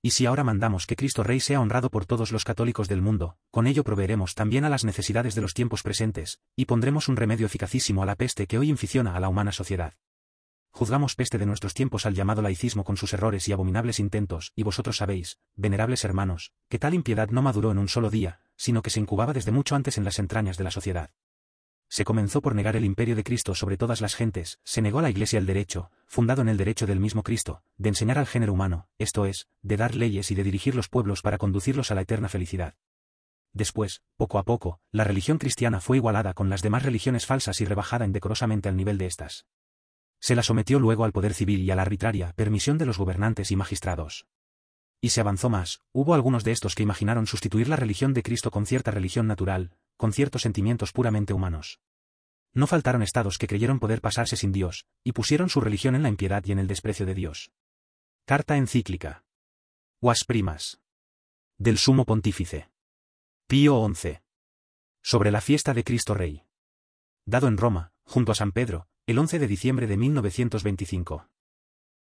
Y si ahora mandamos que Cristo Rey sea honrado por todos los católicos del mundo, con ello proveeremos también a las necesidades de los tiempos presentes, y pondremos un remedio eficacísimo a la peste que hoy inficiona a la humana sociedad. Juzgamos peste de nuestros tiempos al llamado laicismo con sus errores y abominables intentos, y vosotros sabéis, venerables hermanos, que tal impiedad no maduró en un solo día, sino que se incubaba desde mucho antes en las entrañas de la sociedad se comenzó por negar el imperio de Cristo sobre todas las gentes, se negó a la Iglesia el derecho, fundado en el derecho del mismo Cristo, de enseñar al género humano, esto es, de dar leyes y de dirigir los pueblos para conducirlos a la eterna felicidad. Después, poco a poco, la religión cristiana fue igualada con las demás religiones falsas y rebajada indecorosamente al nivel de estas. Se la sometió luego al poder civil y a la arbitraria permisión de los gobernantes y magistrados. Y se avanzó más, hubo algunos de estos que imaginaron sustituir la religión de Cristo con cierta religión natural, con ciertos sentimientos puramente humanos. No faltaron estados que creyeron poder pasarse sin Dios, y pusieron su religión en la impiedad y en el desprecio de Dios. Carta encíclica. Uas primas. Del Sumo Pontífice. Pío XI. Sobre la fiesta de Cristo Rey. Dado en Roma, junto a San Pedro, el 11 de diciembre de 1925.